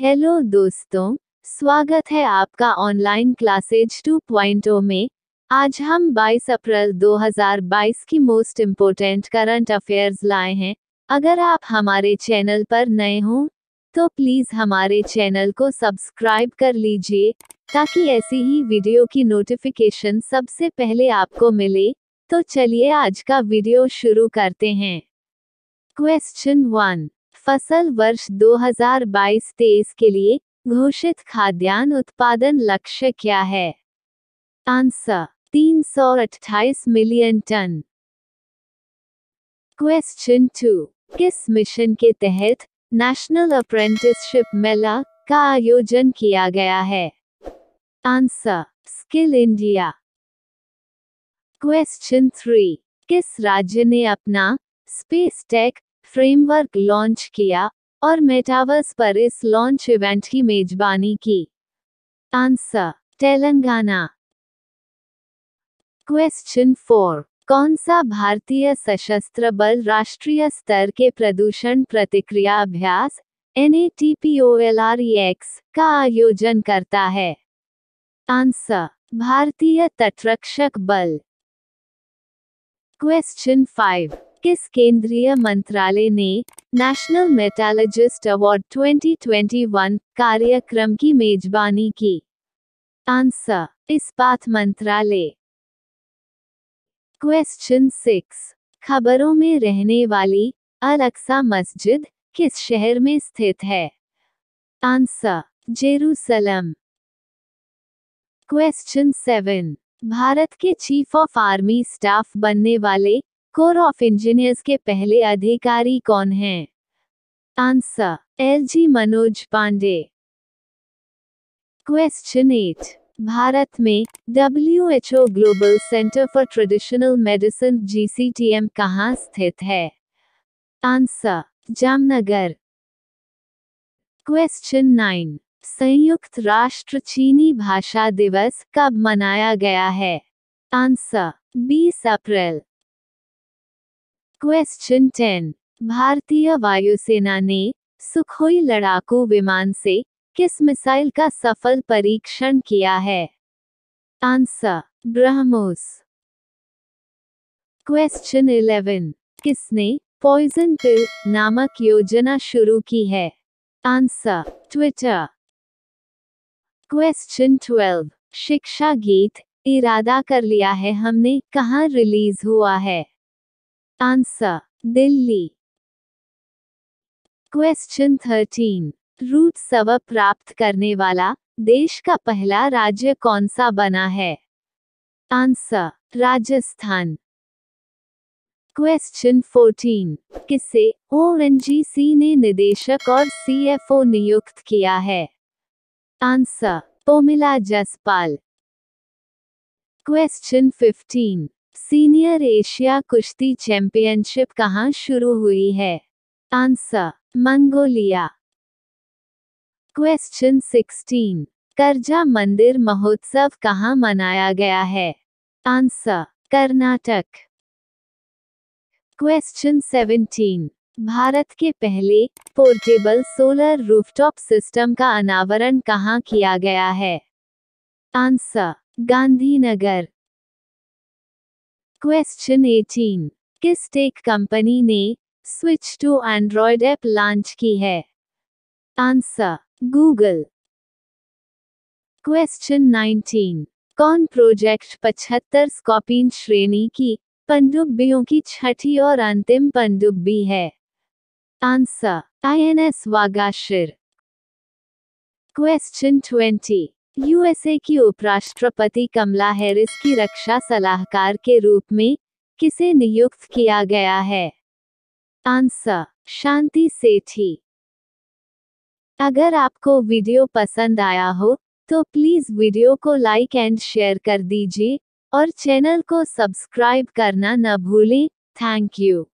Hello दोस्तों स्वागत है आपका ऑनलाइन क्लासेज 2.0 में आज हम 22 अप्रैल 2022 की मोस्ट इम्पोर्टेंट करंट अफेयर्स लाए हैं अगर आप हमारे चैनल पर नए हों तो प्लीज हमारे चैनल को सब्सक्राइब कर लीजिए ताकि ऐसी ही वीडियो की नोटिफिकेशन सबसे पहले आपको मिले तो चलिए आज का वीडियो शुरू करते हैं क्वेश्चन वन फसल वर्ष 2022-23 के लिए घोषित खाद्यान्न उत्पादन लक्ष्य क्या है आंसर तीन मिलियन टन क्वेश्चन टू किस मिशन के तहत नेशनल अप्रेंटिसशिप मेला का आयोजन किया गया है answer skill India question three किस राज्य ने अपना स्पेस टेक फ्रेमवर्क लॉन्च किया और मेटावर्स पर इस लॉन्च इवेंट की मेजबानी की आंसर तेलंगाना क्वेश्चन फोर कौन सा भारतीय सशस्त्र बल राष्ट्रीय स्तर के प्रदूषण प्रतिक्रिया अभ्यास एन e का आयोजन करता है आंसर भारतीय तटरक्षक बल क्वेश्चन फाइव किस केंद्रीय मंत्रालय ने नेशनल मेटालजिस्ट अवार्ड 2021 कार्यक्रम की मेजबानी की आंसर इस्पात मंत्रालय क्वेश्चन सिक्स खबरों में रहने वाली अल अक्सा मस्जिद किस शहर में स्थित है आंसर जेरूसलम क्वेश्चन सेवन भारत के चीफ ऑफ आर्मी स्टाफ बनने वाले कोर ऑफ इंजीनियर्स के पहले अधिकारी कौन हैं? Answer L G Manoj Pande question eight भारत में W H O global centre for traditional medicine G C T M कहाँ स्थित है आंसर जामनगर क्वेश्चन नाइन संयुक्त राष्ट्र चीनी भाषा दिवस कब मनाया गया है आंसर 20 अप्रैल क्वेश्चन टेन भारतीय वायुसेना ने सुखोई लड़ाकू विमान से किस मिसाइल का सफल परीक्षण किया है आंसर ब्रह्मोस क्वेश्चन इलेवन किसने पॉइजन पिल नामक योजना शुरू की है आंसर ट्विटर क्वेश्चन ट्वेल्व शिक्षा गीत इरादा कर लिया है हमने कहाँ रिलीज हुआ है Answer Delhi. क्वेश्चन 13 रूट सव प्राप्त करने वाला देश का पहला राज्य कौन सा बना है आंसर राजस्थान क्वेश्चन 14 किसे सी ने निदेशक और सीएफओ नियुक्त किया है answer Pomila Jaspal question 15 senior Asia कुश्ती चैंपियनशिप कहाँ शुरू हुई है आंसर मंगोलिया क्वेश्चन 16 करजा मंदिर महोत्सव कहाँ मनाया गया है आंसर कर्नाटक क्वेश्चन 17 भारत के पहले पोर्टेबल सोलर रूफटॉप सिस्टम का अनावरण कहाँ किया गया है आंसर गांधीनगर क्वेश्चन 18 किस टेक कंपनी ने switch to Android app launch की है आंसर गूगल क्वेश्चन 19 कौन प्रोजेक्ट पचहत्तर स्कॉपिन श्रेणी की पंडुब्बियों की छठी और अंतिम पंडुब्बी है answer I N S Vagsheer question twenty USA की उपराष्ट्रपति कमला हैरिस की रक्षा सलाहकार के रूप में किसे नियुक्त किया गया है आंसर शांति सेठी अगर आपको वीडियो पसंद आया हो तो प्लीज वीडियो को लाइक एंड शेयर कर दीजिए और चैनल को सब्सक्राइब करना न भूलें थैंक यू